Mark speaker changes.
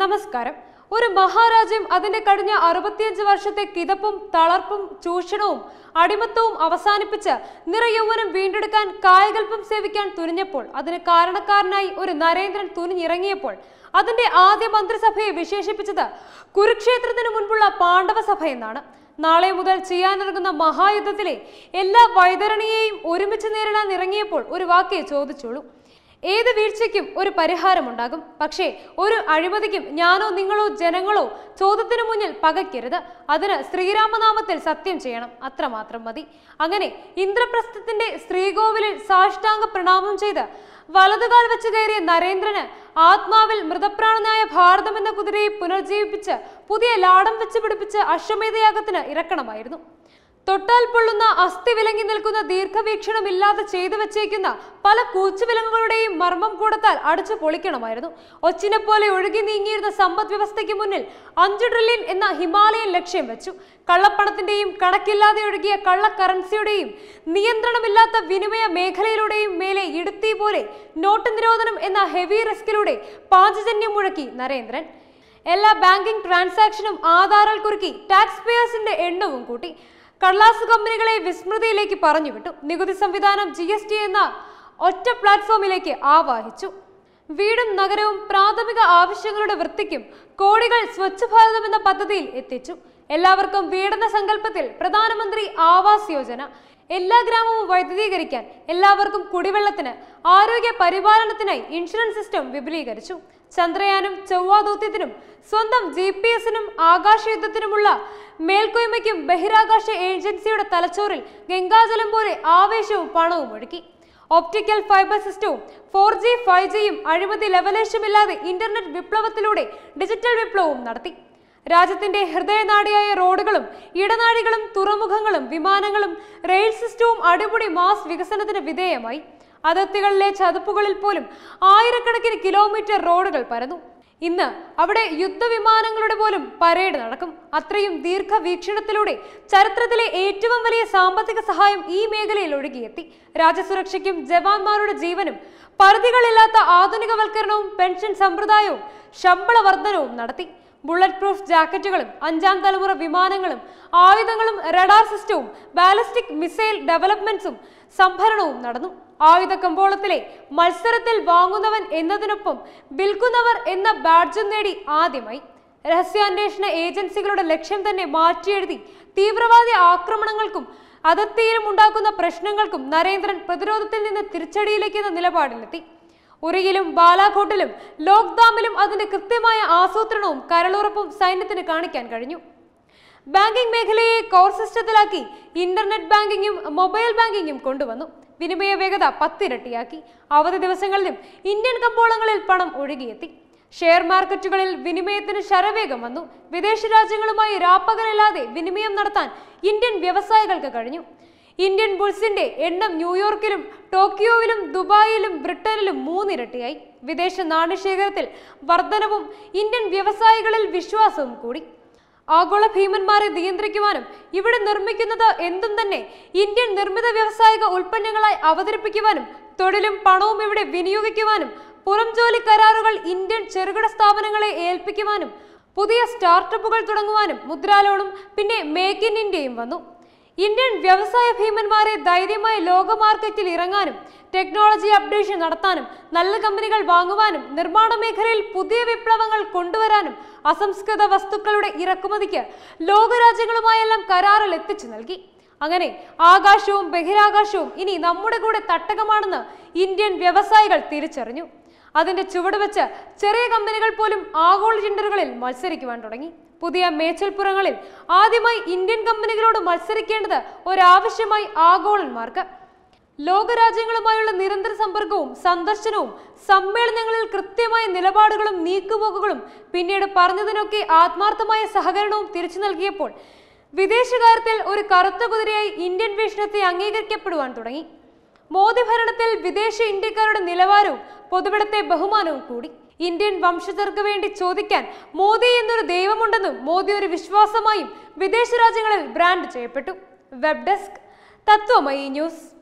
Speaker 1: നമസ്കാരം ഒരു മഹാരാജ്യം അതിന്റെ കഴിഞ്ഞ അറുപത്തിയഞ്ച് വർഷത്തെ കിതപ്പും തളർപ്പും ചൂഷണവും അടിമത്തവും അവസാനിപ്പിച്ച് നിറയൗവനം വീണ്ടെടുക്കാൻ കായകൽപ്പം സേവിക്കാൻ തുനിഞ്ഞപ്പോൾ അതിന് കാരണക്കാരനായി ഒരു നരേന്ദ്രൻ തുനിഞ്ഞിറങ്ങിയപ്പോൾ അതിന്റെ ആദ്യ മന്ത്രിസഭയെ വിശേഷിപ്പിച്ചത് കുരുക്ഷേത്രത്തിന് മുൻപുള്ള പാണ്ഡവസഭ സഭ എന്നാണ് നാളെ മുതൽ ചെയ്യാനിറങ്ങുന്ന മഹായുദ്ധത്തിലെ എല്ലാ വൈതരണിയെയും ഒരുമിച്ച് നേരിടാൻ ഇറങ്ങിയപ്പോൾ ഒരു വാക്കേ ചോദിച്ചോളൂ ഏത് വീഴ്ചയ്ക്കും ഒരു പരിഹാരമുണ്ടാകും പക്ഷേ ഒരു അഴിമതിക്കും ഞാനോ നിങ്ങളോ ജനങ്ങളോ ചോദ്യത്തിനു മുന്നിൽ പകയ്ക്കരുത് അതിന് ശ്രീരാമനാമത്തിൽ സത്യം ചെയ്യണം അത്രമാത്രം മതി അങ്ങനെ ഇന്ദ്രപ്രസ്ഥത്തിന്റെ ശ്രീകോവിലിൽ സാഷ്ടാംഗ പ്രണാമം ചെയ്ത് വലതുകാൽ വെച്ച് കയറിയ നരേന്ദ്രന് ആത്മാവിൽ മൃതപ്രാണനായ ഭാരതം എന്ന കുതിരയെ പുനർജീവിപ്പിച്ച് പുതിയ ലാടം വെച്ച് പിടിപ്പിച്ച് അശ്വമേധയാഗത്തിന് ഇറക്കണമായിരുന്നു തൊട്ടാൽ പൊള്ളുന്ന അസ്ഥി വിലങ്ങി നിൽക്കുന്ന ദീർഘവീക്ഷണം ഇല്ലാതെ ചെയ്തു വച്ചേക്കുന്ന പല കൂച്ചുവിലങ്ങുകളുടെയും മർമ്മം കൂടത്താൽ അടച്ചു പൊളിക്കണമായിരുന്നു ഒച്ചിനെ പോലെ ഒഴുകി നീങ്ങിയിരുന്ന സമ്പദ് വ്യവസ്ഥയ്ക്ക് മുന്നിൽ അഞ്ചു ട്രില്യൺ എന്ന ഹിമാലയൻ ലക്ഷ്യം വെച്ചു കള്ളപ്പണത്തിന്റെയും കണക്കില്ലാതെ ഒഴുകിയ കള്ള കറൻസിയുടെയും നിയന്ത്രണമില്ലാത്ത വിനിമയ മേഖലയിലൂടെയും മേലെ ഇടുത്തി പോലെ നോട്ട് നിരോധനം എന്ന ഹെവി റിസ്കിലൂടെ പാഞ്ചജന്യം മുഴക്കി നരേന്ദ്രൻ എല്ലാ ബാങ്കിംഗ് ട്രാൻസാക്ഷനും ആധാറിൽ കുറുക്കി ടാക്സ് പേയേഴ്സിന്റെ എണ്ണവും കൂട്ടി കടലാസ് കമ്പനികളെ വിസ്മൃതിയിലേക്ക് പറഞ്ഞുവിട്ടു നികുതി സംവിധാനം ജി എസ് ടി എന്ന ഒറ്റ പ്ലാറ്റ്ഫോമിലേക്ക് ആവാഹിച്ചു വീടും നഗരവും പ്രാഥമിക ആവശ്യങ്ങളുടെ വൃത്തിക്കും കോടികൾ സ്വച്ഛ ഭാരതം എന്ന പദ്ധതിയിൽ എത്തിച്ചു എല്ലാവർക്കും വീടെന്ന സങ്കല്പത്തിൽ പ്രധാനമന്ത്രി ആവാസ് യോജന എല്ലാ ഗ്രാമവും വൈദ്യുതീകരിക്കാൻ എല്ലാവർക്കും കുടിവെള്ളത്തിന് ആരോഗ്യ പരിപാലനത്തിനായി ഇൻഷുറൻസ് സിസ്റ്റം വിപുലീകരിച്ചു ചന്ദ്രയാനും ചൊവ്വാദൗത്യത്തിനും സ്വന്തം ജി പി എസിനും ആകാശയുദ്ധത്തിനുമുള്ള മേൽക്കോയ്മയ്ക്കും ബഹിരാകാശ ഏജൻസിയുടെ തലച്ചോറിൽ ഗംഗാജലം പോലെ ആവേശവും പണവും ഒഴുക്കി ഓപ്റ്റിക്കൽ ഫൈബർ സിസ്റ്റവും ഫോർ ജി ഫൈവ് ജിയും അഴിമതി ലെവലേഷമില്ലാതെ ഇന്റർനെറ്റ് വിപ്ലവത്തിലൂടെ ഡിജിറ്റൽ വിപ്ലവവും നടത്തി രാജ്യത്തിന്റെ ഹൃദയനാടിയായ റോഡുകളും ഇടനാഴികളും തുറമുഖങ്ങളും വിമാനങ്ങളും റെയിൽ സിസ്റ്റവും അടിപൊളി മാസ് വികസനത്തിന് വിധേയമായി അതിർത്തികളിലെ ചതുപ്പുകളിൽ പോലും ആയിരക്കണക്കിന് കിലോമീറ്റർ റോഡുകൾ പരന്നു ഇന്ന് അവിടെ യുദ്ധവിമാനങ്ങളുടെ പോലും പരേഡ് നടക്കും അത്രയും ദീർഘവീക്ഷണത്തിലൂടെ ചരിത്രത്തിലെ ഏറ്റവും വലിയ സാമ്പത്തിക സഹായം ഈ മേഖലയിൽ ഒഴുകിയെത്തി രാജ്യസുരക്ഷയ്ക്കും ജവാന്മാരുടെ ജീവനും പരിധികളില്ലാത്ത ആധുനികവൽക്കരണവും പെൻഷൻ സമ്പ്രദായവും ശമ്പള വർധനവും നടത്തി ബുള്ളറ്റ് പ്രൂഫ് ജാക്കറ്റുകളും അഞ്ചാം തലമുറ വിമാനങ്ങളും ആയുധങ്ങളും റഡാർ സിസ്റ്റവും ബാലിസ്റ്റിക് മിസൈൽ ഡെവലപ്മെന്റ്സും സംഭരണവും നടന്നു ആയുധ കമ്പോളത്തിലെ മത്സരത്തിൽ വാങ്ങുന്നവൻ എന്നതിനൊപ്പം വിൽക്കുന്നവർ എന്ന ബാഡ്ജും നേടി ആദ്യമായി രഹസ്യാന്വേഷണ ഏജൻസികളുടെ ലക്ഷ്യം തന്നെ മാറ്റിയെഴുതി തീവ്രവാദി ആക്രമണങ്ങൾക്കും അതിർത്തിയിലും ഉണ്ടാക്കുന്ന പ്രശ്നങ്ങൾക്കും നരേന്ദ്രൻ പ്രതിരോധത്തിൽ നിന്ന് തിരിച്ചടിയിലേക്കുന്ന എന്ന നിലപാടിലെത്തി ഉറിയിലും ബാലാകോട്ടിലും ലോക്ഡാമിലും അതിന്റെ കൃത്യമായ ആസൂത്രണവും കരളുറപ്പും സൈന്യത്തിന് കാണിക്കാൻ കഴിഞ്ഞു ബാങ്കിംഗ് മേഖലയെ കോർ സിസ്റ്റത്തിലാക്കി ഇന്റർനെറ്റ് ബാങ്കിങ്ങും മൊബൈൽ ബാങ്കിങ്ങും കൊണ്ടുവന്നു വിനിമയ വേഗത പത്തിരട്ടിയാക്കി അവധി ദിവസങ്ങളിലും ഇന്ത്യൻ കമ്പോളങ്ങളിൽ പണം ഒഴുകിയെത്തി ഷെയർ മാർക്കറ്റുകളിൽ വിനിമയത്തിന് ശരവേഗം വന്നു വിദേശ രാജ്യങ്ങളുമായി രാപ്പകലല്ലാതെ വിനിമയം നടത്താൻ ഇന്ത്യൻ വ്യവസായികൾക്ക് കഴിഞ്ഞു ഇന്ത്യൻ ബുൾസിന്റെ എണ്ണം ന്യൂയോർക്കിലും ടോക്കിയോയിലും ദുബായിലും ബ്രിട്ടനിലും മൂന്നിരട്ടിയായി വിദേശ നാണ്യശേഖരത്തിൽ വർധനവും ഇന്ത്യൻ വ്യവസായികളിൽ വിശ്വാസവും കൂടി ആഗോള ഭീമന്മാരെ നിയന്ത്രിക്കുവാനും ഇവിടെ നിർമ്മിക്കുന്നത് എന്തും തന്നെ ഇന്ത്യൻ നിർമ്മിത വ്യവസായിക ഉൽപ്പന്നങ്ങളായി അവതരിപ്പിക്കുവാനും തൊഴിലും പണവും ഇവിടെ വിനിയോഗിക്കുവാനും പുറം ജോലി കരാറുകൾ ഇന്ത്യൻ ചെറുകിട സ്ഥാപനങ്ങളെ ഏൽപ്പിക്കുവാനും പുതിയ സ്റ്റാർട്ടപ്പുകൾ തുടങ്ങുവാനും മുദ്രാലോണും പിന്നെ മേക്ക് ഇൻ ഇന്ത്യയും വന്നു ഇന്ത്യൻ വ്യവസായ ഭീമന്മാരെ ധൈര്യമായി ലോക മാർക്കറ്റിൽ ഇറങ്ങാനും ടെക്നോളജി അപ്ഡേഷൻ നടത്താനും നല്ല കമ്പനികൾ വാങ്ങുവാനും നിർമ്മാണ മേഖലയിൽ പുതിയ വിപ്ലവങ്ങൾ കൊണ്ടുവരാനും അസംസ്കൃത വസ്തുക്കളുടെ ഇറക്കുമതിക്ക് ലോകരാജ്യങ്ങളുമായെല്ലാം കരാറിൽ എത്തിച്ചു നൽകി അങ്ങനെ ആകാശവും ബഹിരാകാശവും ഇനി നമ്മുടെ കൂടെ തട്ടകമാണെന്ന് ഇന്ത്യൻ വ്യവസായികൾ തിരിച്ചറിഞ്ഞു അതിന്റെ ചുവടുവെച്ച് ചെറിയ കമ്പനികൾ പോലും ആഗോള ടെൻഡറുകളിൽ മത്സരിക്കുവാൻ തുടങ്ങി പുതിയ മേച്ചൽപ്പുറങ്ങളിൽ ആദ്യമായി ഇന്ത്യൻ കമ്പനികളോട് മത്സരിക്കേണ്ടത് ഒരാവശ്യമായി ആഗോളന്മാർക്ക് ലോകരാജ്യങ്ങളുമായുള്ള നിരന്തര സമ്പർക്കവും സന്ദർശനവും സമ്മേളനങ്ങളിൽ കൃത്യമായ നിലപാടുകളും നീക്കുപോക്കുകളും പിന്നീട് പറഞ്ഞതിനൊക്കെ ആത്മാർത്ഥമായ സഹകരണവും തിരിച്ചു നൽകിയപ്പോൾ വിദേശകാര്യത്തിൽ ഒരു കറുത്ത കുതിരയായി ഇന്ത്യൻ വീക്ഷണത്തെ അംഗീകരിക്കപ്പെടുവാൻ തുടങ്ങി മോദി ഭരണത്തിൽ വിദേശ ഇന്ത്യക്കാരുടെ നിലവാരവും പൊതുവിടത്തെ ബഹുമാനവും കൂടി ഇന്ത്യൻ വംശജർക്ക് വേണ്ടി ചോദിക്കാൻ മോദി എന്നൊരു ദൈവമുണ്ടെന്നും മോദി ഒരു വിശ്വാസമായും വിദേശ രാജ്യങ്ങളിൽ ബ്രാൻഡ് ചെയ്യപ്പെട്ടു വെബ് ഡെസ്ക് തത്വമയി ന്യൂസ്